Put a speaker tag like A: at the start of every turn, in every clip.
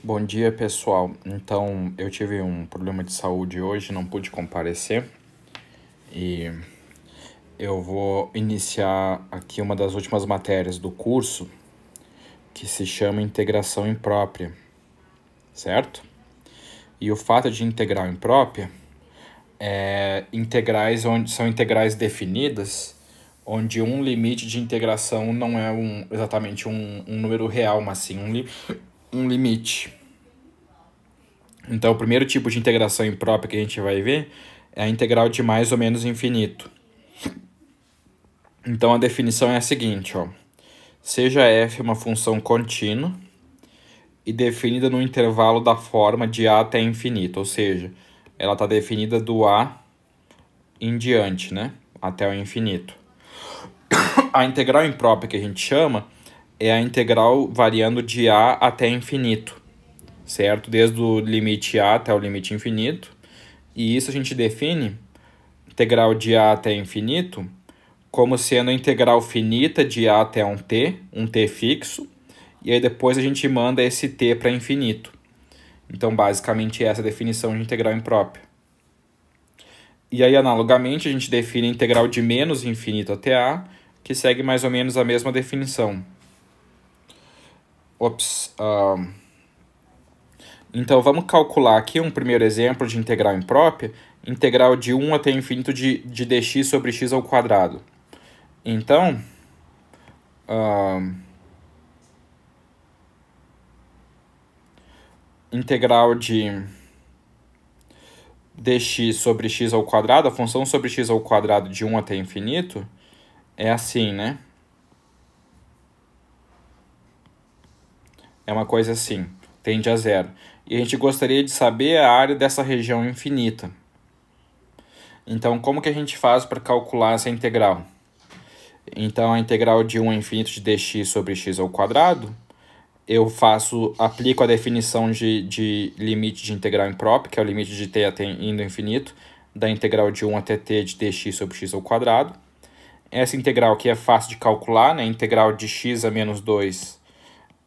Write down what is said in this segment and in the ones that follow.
A: Bom dia, pessoal. Então, eu tive um problema de saúde hoje, não pude comparecer. E eu vou iniciar aqui uma das últimas matérias do curso, que se chama integração imprópria. Certo? E o fato de integral imprópria é integrais onde são integrais definidas onde um limite de integração não é um, exatamente um, um número real, mas sim um limite um limite. Então, o primeiro tipo de integração imprópria que a gente vai ver é a integral de mais ou menos infinito. Então, a definição é a seguinte, ó. Seja f uma função contínua e definida no intervalo da forma de a até infinito, ou seja, ela está definida do a em diante, né? Até o infinito. A integral imprópria que a gente chama é a integral variando de a até infinito, certo? Desde o limite a até o limite infinito. E isso a gente define integral de a até infinito como sendo a integral finita de a até um t, um t fixo, e aí depois a gente manda esse t para infinito. Então, basicamente, essa é a definição de integral imprópria. E aí, analogamente, a gente define a integral de menos infinito até a, que segue mais ou menos a mesma definição. Ops. Um, então, vamos calcular aqui um primeiro exemplo de integral imprópria. Integral de 1 até infinito de, de dx sobre x ao quadrado. Então... Um, integral de dx sobre x ao quadrado, a função sobre x ao quadrado de 1 até infinito, é assim, né? é uma coisa assim, tende a zero. E a gente gostaria de saber a área dessa região infinita. Então, como que a gente faz para calcular essa integral? Então, a integral de 1 é infinito de dx sobre x ao quadrado, eu faço, aplico a definição de, de limite de integral imprópria, que é o limite de t até indo infinito, da integral de 1 até t de dx sobre x ao quadrado. Essa integral aqui é fácil de calcular, né? Integral de x a menos 2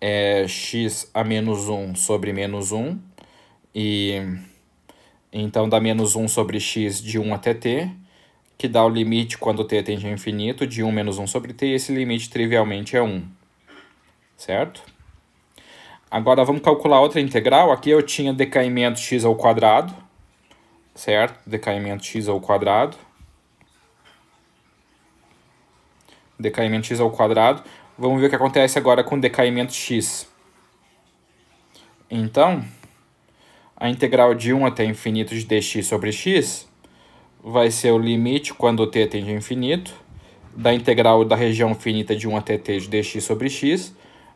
A: é x a menos 1 sobre menos 1. E então dá menos 1 sobre x de 1 até t, que dá o limite quando t tende a infinito de 1 menos 1 sobre t, e esse limite trivialmente é 1. Certo? Agora vamos calcular outra integral. Aqui eu tinha decaimento x ao quadrado, certo? Decaimento x ao quadrado. Decaimento x ao quadrado. Vamos ver o que acontece agora com o decaimento x. Então, a integral de 1 até infinito de dx sobre x vai ser o limite, quando t tende a infinito, da integral da região finita de 1 até t de dx sobre x,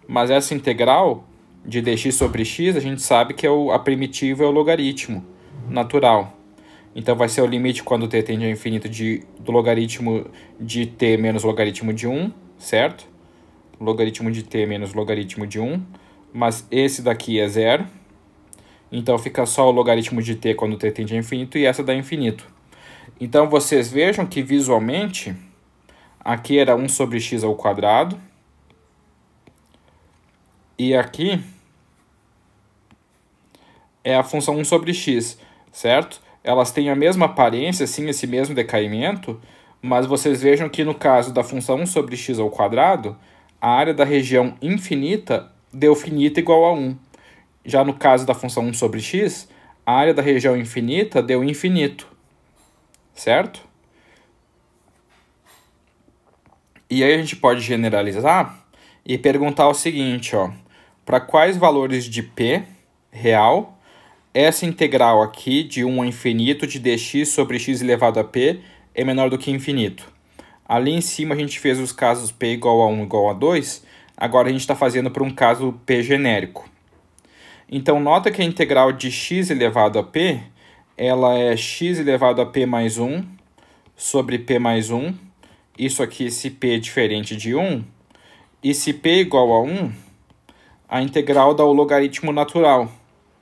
A: mas essa integral de dx sobre x, a gente sabe que é o, a primitiva é o logaritmo natural. Então, vai ser o limite quando t tende a infinito de, do logaritmo de t menos logaritmo de 1, certo? logaritmo de t menos logaritmo de 1, mas esse daqui é zero. Então fica só o logaritmo de t quando t tende a infinito e essa dá infinito. Então vocês vejam que visualmente aqui era 1 sobre x ao quadrado e aqui é a função 1 sobre x, certo? Elas têm a mesma aparência, sim, esse mesmo decaimento, mas vocês vejam que no caso da função 1 sobre x ao quadrado, a área da região infinita deu finita igual a 1. Já no caso da função 1 sobre x, a área da região infinita deu infinito. Certo? E aí a gente pode generalizar e perguntar o seguinte, ó, para quais valores de p real essa integral aqui de 1 ao infinito de dx sobre x elevado a p é menor do que infinito? Ali em cima a gente fez os casos P igual a 1 igual a 2, agora a gente está fazendo para um caso P genérico. Então, nota que a integral de x elevado a p, ela é x elevado a p mais 1 sobre p mais 1. Isso aqui, se p é diferente de 1. E se p é igual a 1, a integral dá o logaritmo natural,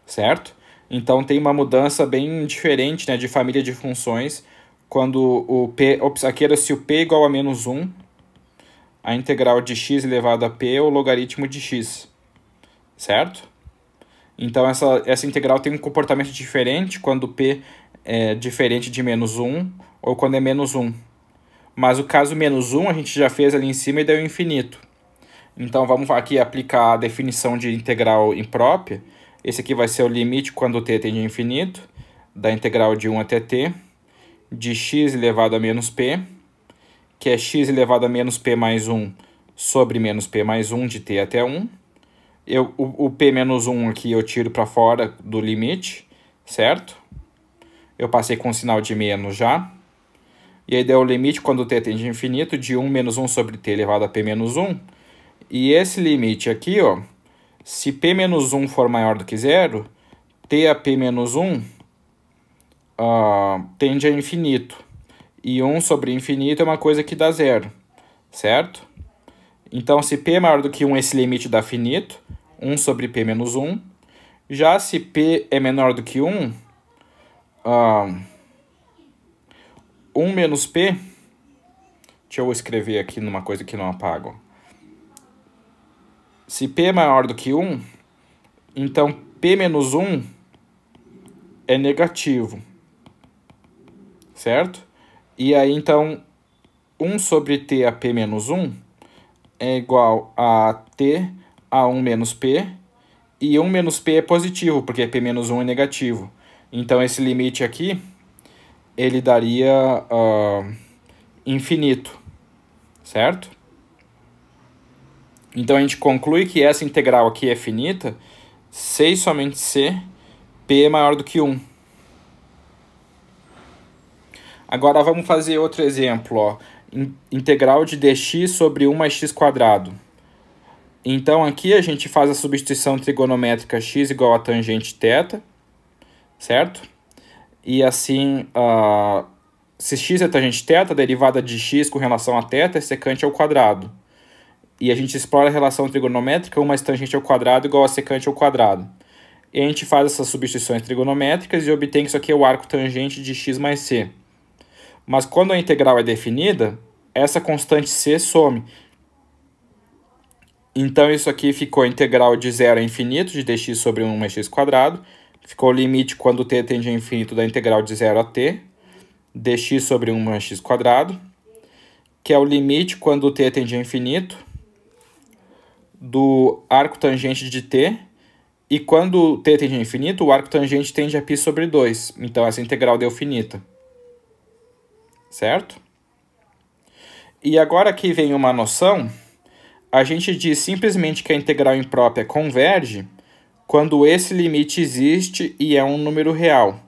A: certo? Então, tem uma mudança bem diferente né, de família de funções quando o p, ops, aqui era se o p igual a menos 1, a integral de x elevado a p é o logaritmo de x, certo? Então, essa, essa integral tem um comportamento diferente quando p é diferente de menos 1 ou quando é menos 1. Mas o caso menos 1 a gente já fez ali em cima e deu infinito. Então, vamos aqui aplicar a definição de integral imprópria. Esse aqui vai ser o limite quando t tende a infinito, da integral de 1 até t de x elevado a menos p, que é x elevado a menos p mais 1 sobre menos p mais 1 de t até 1. Eu, o, o p menos 1 aqui eu tiro para fora do limite, certo? Eu passei com o sinal de menos já. E aí deu o limite quando t tende a infinito de 1 menos 1 sobre t elevado a p menos 1. E esse limite aqui, ó, se p menos 1 for maior do que zero, t a p menos 1 ah, tende a infinito. E 1 sobre infinito é uma coisa que dá zero, certo? Então, se p é maior do que 1, esse limite dá finito, 1 sobre p menos 1. Já se p é menor do que 1, uh, 1 menos p... Deixa eu escrever aqui numa coisa que não apago. Se p é maior do que 1, então p menos 1 é negativo certo? E aí, então, 1 sobre t a p menos 1 é igual a t a 1 menos p, e 1 menos p é positivo, porque p menos 1 é negativo. Então, esse limite aqui, ele daria uh, infinito, certo? Então, a gente conclui que essa integral aqui é finita, sei somente c, p é maior do que 1. Agora vamos fazer outro exemplo, ó. integral de dx sobre 1 quadrado. Então aqui a gente faz a substituição trigonométrica x igual a tangente θ, certo? E assim, uh, se x é tangente θ, derivada de x com relação a θ é secante ao quadrado. E a gente explora a relação trigonométrica 1 mais tangente ao quadrado igual a secante ao quadrado. E a gente faz essas substituições trigonométricas e obtém que isso aqui é o arco tangente de x mais c. Mas quando a integral é definida, essa constante c some. Então isso aqui ficou integral de zero a infinito de dx sobre 1 x quadrado. Ficou o limite quando t tende a infinito da integral de zero a t, dx sobre 1 x quadrado, que é o limite quando t tende a infinito do arco tangente de t, e quando t tende a infinito, o arco tangente tende a π sobre 2. Então, essa integral deu finita certo? E agora que vem uma noção. A gente diz simplesmente que a integral imprópria converge quando esse limite existe e é um número real,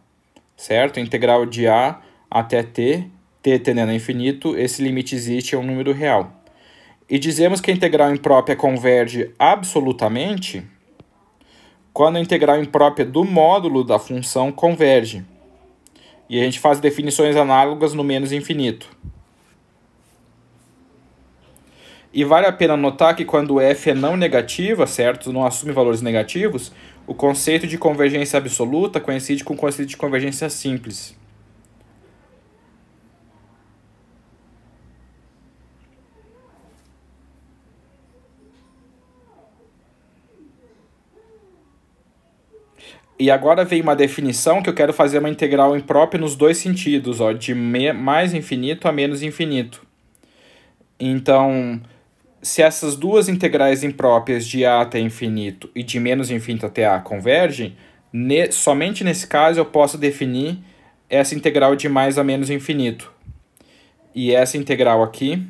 A: certo? integral de A até T, T tendendo a infinito, esse limite existe e é um número real. E dizemos que a integral imprópria converge absolutamente quando a integral imprópria do módulo da função converge. E a gente faz definições análogas no menos infinito. E vale a pena notar que quando f é não negativa, certo? Não assume valores negativos, o conceito de convergência absoluta coincide com o conceito de convergência simples. E agora vem uma definição que eu quero fazer uma integral imprópria nos dois sentidos, ó, de mais infinito a menos infinito. Então, se essas duas integrais impróprias de a até infinito e de menos infinito até a convergem, ne somente nesse caso eu posso definir essa integral de mais a menos infinito. E essa integral aqui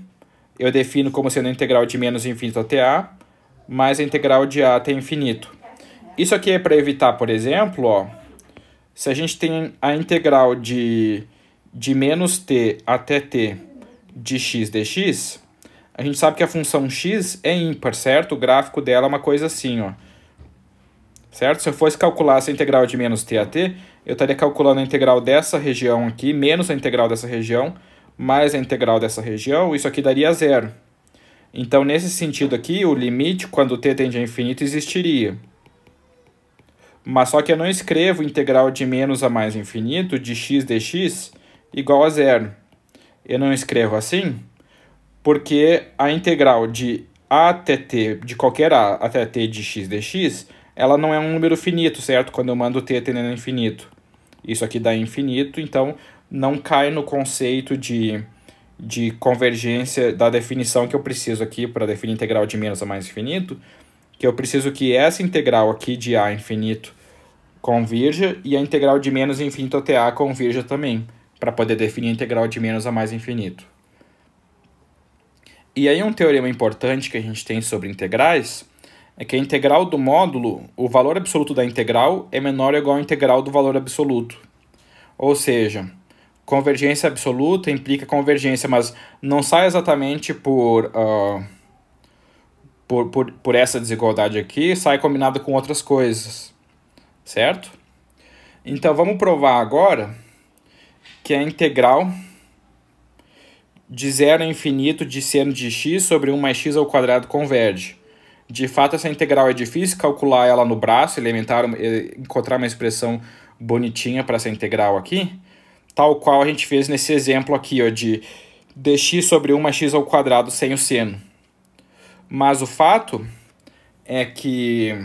A: eu defino como sendo a integral de menos infinito até a mais a integral de a até infinito. Isso aqui é para evitar, por exemplo, ó, se a gente tem a integral de, de menos t até t de x dx, a gente sabe que a função x é ímpar, certo? O gráfico dela é uma coisa assim, ó. Certo? Se eu fosse calcular essa integral de menos t a t, eu estaria calculando a integral dessa região aqui, menos a integral dessa região, mais a integral dessa região, isso aqui daria zero. Então, nesse sentido aqui, o limite, quando t tende a infinito, existiria. Mas só que eu não escrevo integral de menos a mais infinito de x dx igual a zero. Eu não escrevo assim porque a integral de a até t, de qualquer a até t de x dx, ela não é um número finito, certo? Quando eu mando t tendendo a infinito. Isso aqui dá infinito, então não cai no conceito de, de convergência da definição que eu preciso aqui para definir integral de menos a mais infinito, que eu preciso que essa integral aqui de a infinito converja e a integral de menos infinito até a converja também, para poder definir a integral de menos a mais infinito. E aí um teorema importante que a gente tem sobre integrais é que a integral do módulo, o valor absoluto da integral é menor ou igual à integral do valor absoluto. Ou seja, convergência absoluta implica convergência, mas não sai exatamente por, uh, por, por, por essa desigualdade aqui, sai combinado com outras coisas certo? Então vamos provar agora que a é integral de zero a infinito de seno de x sobre 1 mais x ao quadrado converge. De fato, essa integral é difícil calcular ela no braço, elementar, eh, encontrar uma expressão bonitinha para essa integral aqui, tal qual a gente fez nesse exemplo aqui, ó, de dx sobre 1 mais x ao quadrado sem o seno. Mas o fato é que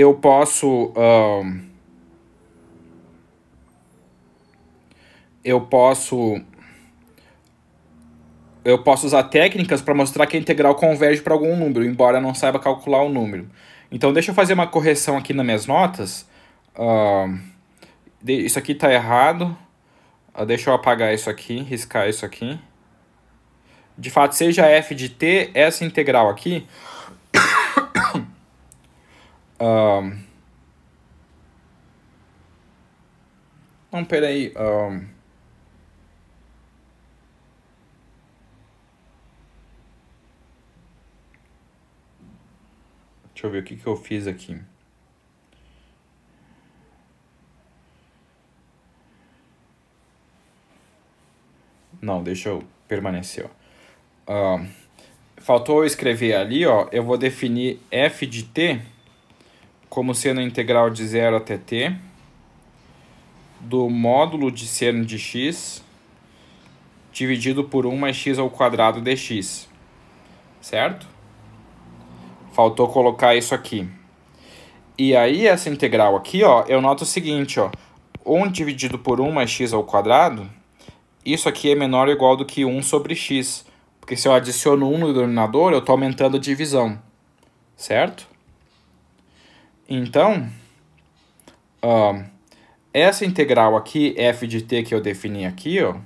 A: eu posso. Um, eu posso. Eu posso usar técnicas para mostrar que a integral converge para algum número, embora eu não saiba calcular o número. Então, deixa eu fazer uma correção aqui nas minhas notas. Uh, isso aqui está errado. Uh, deixa eu apagar isso aqui, riscar isso aqui. De fato, seja f de t, essa integral aqui um, não, peraí. Um, deixa eu ver o que, que eu fiz aqui. Não, deixa eu permanecer. Ó. Um, faltou eu escrever ali, ó. Eu vou definir f de t como sendo integral de zero até t, do módulo de seno de x dividido por 1 mais x ao quadrado dx, certo? Faltou colocar isso aqui. E aí, essa integral aqui, ó, eu noto o seguinte, ó, 1 dividido por 1 mais x ao quadrado, isso aqui é menor ou igual do que 1 sobre x, porque se eu adiciono 1 no denominador, eu estou aumentando a divisão, certo? Então, essa integral aqui, f de t que eu defini aqui, ó,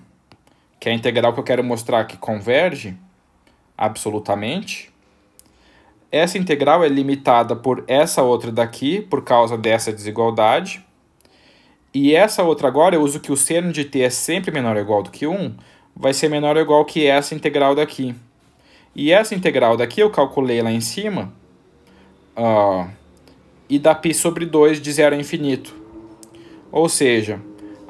A: que é a integral que eu quero mostrar que converge absolutamente, essa integral é limitada por essa outra daqui, por causa dessa desigualdade, e essa outra agora, eu uso que o seno de t é sempre menor ou igual do que 1, vai ser menor ou igual que essa integral daqui. E essa integral daqui eu calculei lá em cima, e da π sobre 2 de zero a infinito. Ou seja,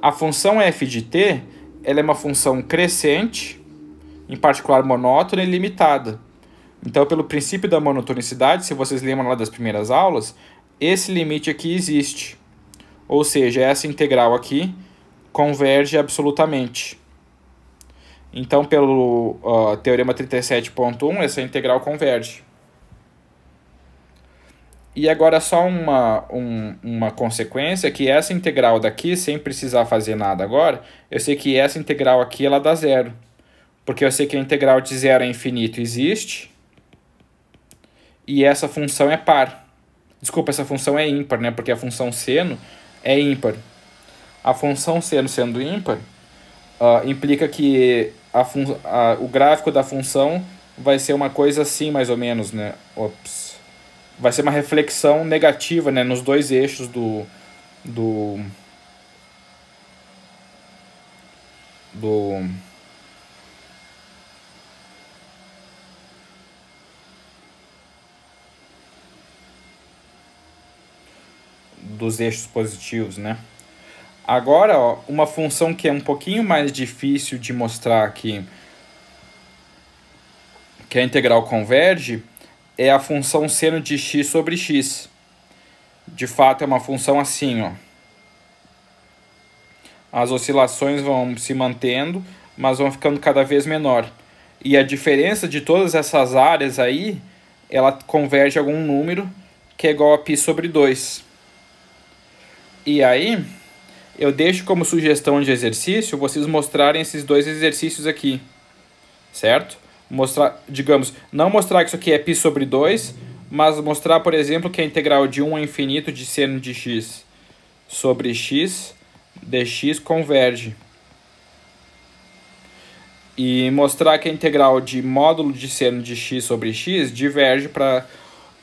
A: a função f de t ela é uma função crescente, em particular monótona e limitada. Então, pelo princípio da monotonicidade, se vocês lembram lá das primeiras aulas, esse limite aqui existe. Ou seja, essa integral aqui converge absolutamente. Então, pelo uh, teorema 37.1, essa integral converge. E agora só uma, um, uma consequência que essa integral daqui, sem precisar fazer nada agora, eu sei que essa integral aqui ela dá zero. Porque eu sei que a integral de zero a infinito existe. E essa função é par. Desculpa, essa função é ímpar, né? Porque a função seno é ímpar. A função seno sendo ímpar uh, implica que a fun a, o gráfico da função vai ser uma coisa assim, mais ou menos, né? Ops vai ser uma reflexão negativa né, nos dois eixos do, do, do dos eixos positivos, né? Agora, ó, uma função que é um pouquinho mais difícil de mostrar aqui, que é a integral converge, é a função seno de x sobre x. De fato, é uma função assim, ó. As oscilações vão se mantendo, mas vão ficando cada vez menor. E a diferença de todas essas áreas aí, ela converge algum número que é igual a π sobre 2. E aí, eu deixo como sugestão de exercício vocês mostrarem esses dois exercícios aqui, certo? mostrar, digamos, não mostrar que isso aqui é π sobre 2, mas mostrar, por exemplo, que a integral de 1 a é infinito de seno de x sobre x dx converge. E mostrar que a integral de módulo de seno de x sobre x diverge para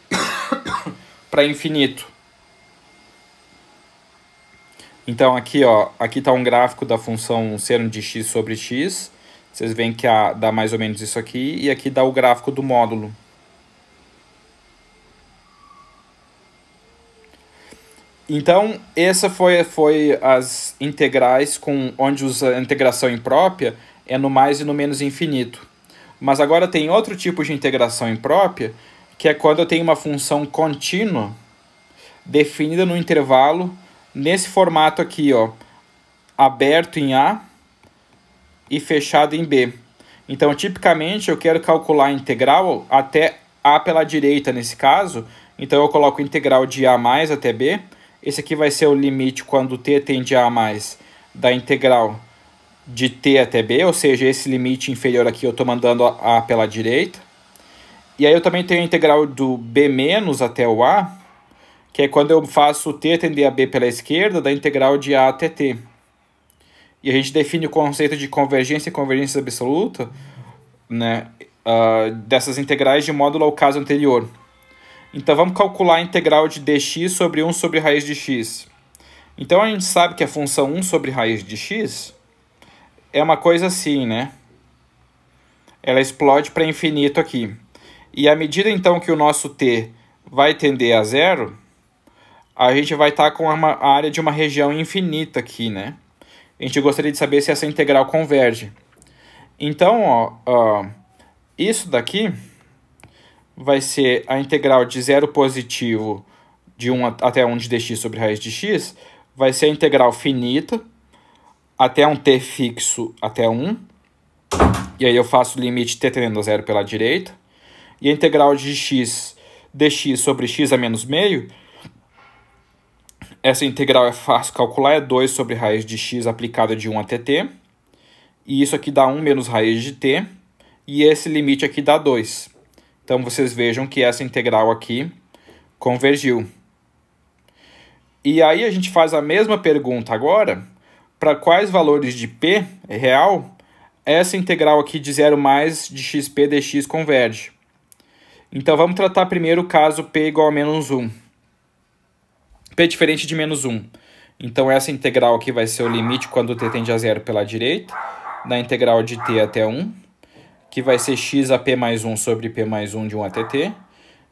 A: para infinito. Então aqui, ó, aqui está um gráfico da função seno de x sobre x vocês veem que a, dá mais ou menos isso aqui, e aqui dá o gráfico do módulo. Então, essa foi, foi as integrais com onde usa a integração imprópria é no mais e no menos infinito. Mas agora tem outro tipo de integração imprópria, que é quando eu tenho uma função contínua definida no intervalo nesse formato aqui, ó, aberto em A e fechado em B. Então, tipicamente, eu quero calcular a integral até A pela direita nesse caso. Então, eu coloco integral de A mais até B. Esse aqui vai ser o limite quando t tende a, a mais da integral de t até b, ou seja, esse limite inferior aqui eu estou mandando a, a pela direita. E aí eu também tenho a integral do b- menos até o a, que é quando eu faço t tender a b pela esquerda da integral de a até t e a gente define o conceito de convergência e convergência absoluta, né, uh, dessas integrais de módulo ao caso anterior. Então vamos calcular a integral de dx sobre 1 sobre raiz de x. Então a gente sabe que a função 1 sobre raiz de x é uma coisa assim, né? Ela explode para infinito aqui. E à medida então que o nosso t vai tender a zero, a gente vai estar tá com uma área de uma região infinita aqui, né? a gente gostaria de saber se essa integral converge. Então, ó, ó, isso daqui vai ser a integral de zero positivo de 1 até 1 de dx sobre raiz de x, vai ser a integral finita até um t fixo até 1. E aí eu faço o limite t tendendo a zero pela direita. E a integral de x dx sobre x a menos meio essa integral é fácil calcular, é 2 sobre raiz de x aplicada de 1 até t. E isso aqui dá 1 menos raiz de t. E esse limite aqui dá 2. Então, vocês vejam que essa integral aqui convergiu. E aí, a gente faz a mesma pergunta agora. Para quais valores de p é real, essa integral aqui de zero mais de xp dx converge. Então, vamos tratar primeiro o caso p igual a menos 1. P é diferente de menos 1. Então essa integral aqui vai ser o limite quando t tende a zero pela direita, da integral de t até 1, que vai ser x a p mais 1 sobre p mais 1 de 1 até t,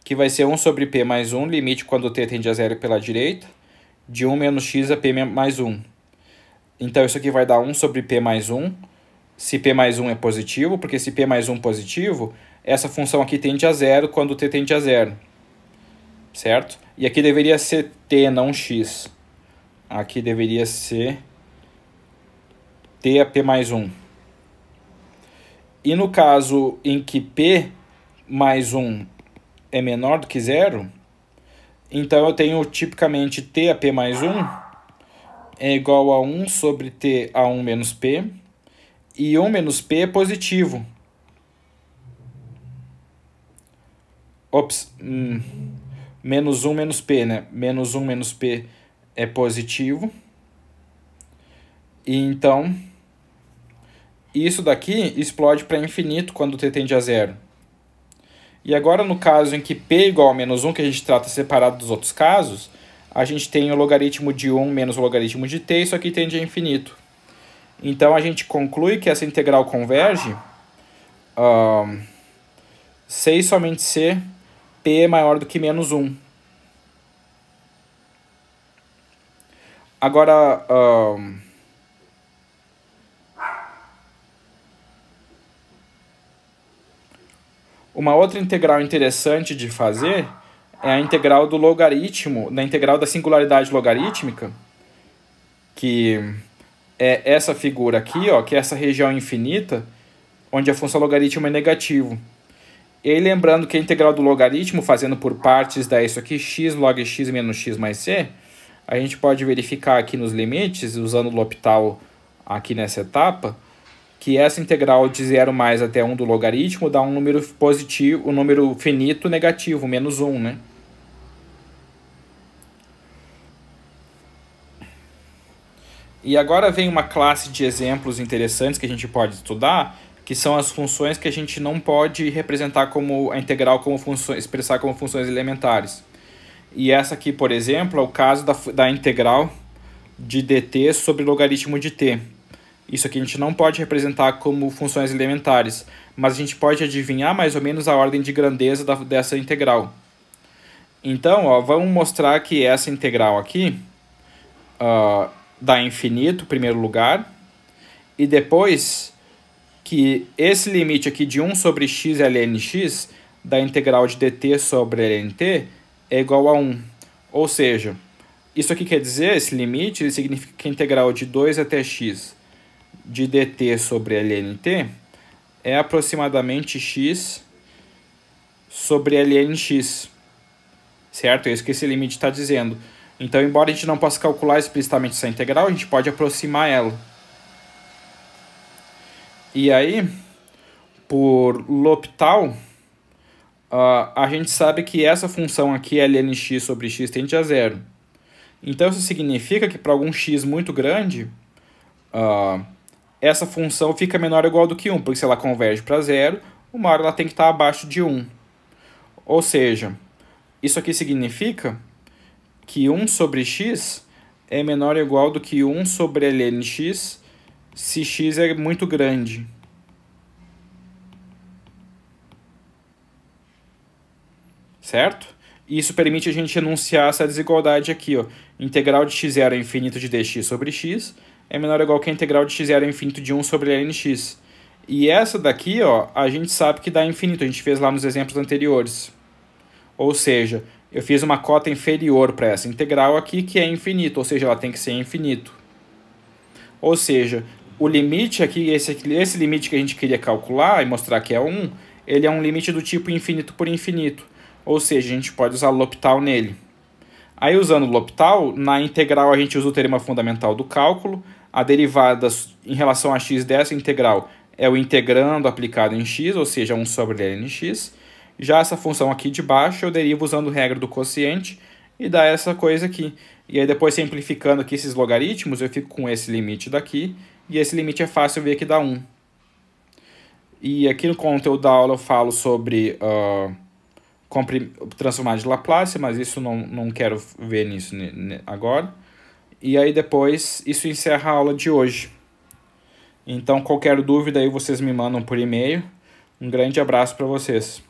A: que vai ser 1 sobre p mais 1, limite quando t tende a zero pela direita, de 1 menos x a p mais 1. Então isso aqui vai dar 1 sobre p mais 1, se p mais 1 é positivo, porque se p mais 1 é positivo, essa função aqui tende a zero quando t tende a zero certo? E aqui deveria ser T, não X. Aqui deveria ser T a P mais 1. E no caso em que P mais 1 é menor do que zero, então eu tenho tipicamente T a P mais 1 é igual a 1 sobre T a 1 menos P, e 1 menos P é positivo. Ops, hum menos 1 menos P, né? Menos 1 menos P é positivo. E então, isso daqui explode para infinito quando t tende a zero. E agora, no caso em que p é igual a menos 1, que a gente trata separado dos outros casos, a gente tem o logaritmo de 1 menos o logaritmo de t, isso aqui tende a infinito. Então, a gente conclui que essa integral converge. Um, 6 somente c é maior do que menos 1. Agora... Uma outra integral interessante de fazer é a integral do logaritmo, da integral da singularidade logarítmica, que é essa figura aqui, ó, que é essa região infinita, onde a função logaritmo é negativo. E lembrando que a integral do logaritmo, fazendo por partes, dá isso aqui, x log x menos x mais c. A gente pode verificar aqui nos limites, usando o L'Hopital aqui nessa etapa, que essa integral de zero mais até 1 do logaritmo dá um número positivo, um número finito negativo, menos 1, né? E agora vem uma classe de exemplos interessantes que a gente pode estudar, que são as funções que a gente não pode representar como a integral como funções, expressar como funções elementares. E essa aqui, por exemplo, é o caso da, da integral de dt sobre logaritmo de t. Isso aqui a gente não pode representar como funções elementares, mas a gente pode adivinhar mais ou menos a ordem de grandeza da, dessa integral. Então, ó, vamos mostrar que essa integral aqui uh, dá infinito, primeiro lugar, e depois que esse limite aqui de 1 sobre x é ln x da integral de dt sobre ln t é igual a 1. Ou seja, isso aqui quer dizer, esse limite, significa que a integral de 2 até x de dt sobre ln t é aproximadamente x sobre ln x. Certo? É isso que esse limite está dizendo. Então, embora a gente não possa calcular explicitamente essa integral, a gente pode aproximar ela. E aí, por L'Hopital, uh, a gente sabe que essa função aqui, é lnx sobre x, tende a zero. Então, isso significa que para algum x muito grande, uh, essa função fica menor ou igual do que 1, porque se ela converge para zero, uma hora ela tem que estar abaixo de 1. Ou seja, isso aqui significa que 1 sobre x é menor ou igual do que 1 sobre ln x se x é muito grande. Certo? Isso permite a gente enunciar essa desigualdade aqui. Ó. Integral de x0 é infinito de dx sobre x é menor ou igual que a integral de x0 é infinito de 1 sobre lnx. E essa daqui, ó, a gente sabe que dá infinito, a gente fez lá nos exemplos anteriores. Ou seja, eu fiz uma cota inferior para essa integral aqui, que é infinito, ou seja, ela tem que ser infinito. Ou seja, o limite aqui, esse, esse limite que a gente queria calcular e mostrar que é 1, ele é um limite do tipo infinito por infinito. Ou seja, a gente pode usar L'Hopital nele. Aí usando L'Hopital, na integral a gente usa o teorema fundamental do cálculo, a derivada em relação a x dessa integral é o integrando aplicado em x, ou seja, 1 sobre ln x. Já essa função aqui de baixo eu derivo usando a regra do quociente e dá essa coisa aqui. E aí depois simplificando aqui esses logaritmos, eu fico com esse limite daqui e esse limite é fácil ver que dá 1. E aqui no conteúdo da aula eu falo sobre uh, transformar de Laplace, mas isso não, não quero ver nisso agora. E aí depois isso encerra a aula de hoje. Então qualquer dúvida aí vocês me mandam por e-mail. Um grande abraço para vocês.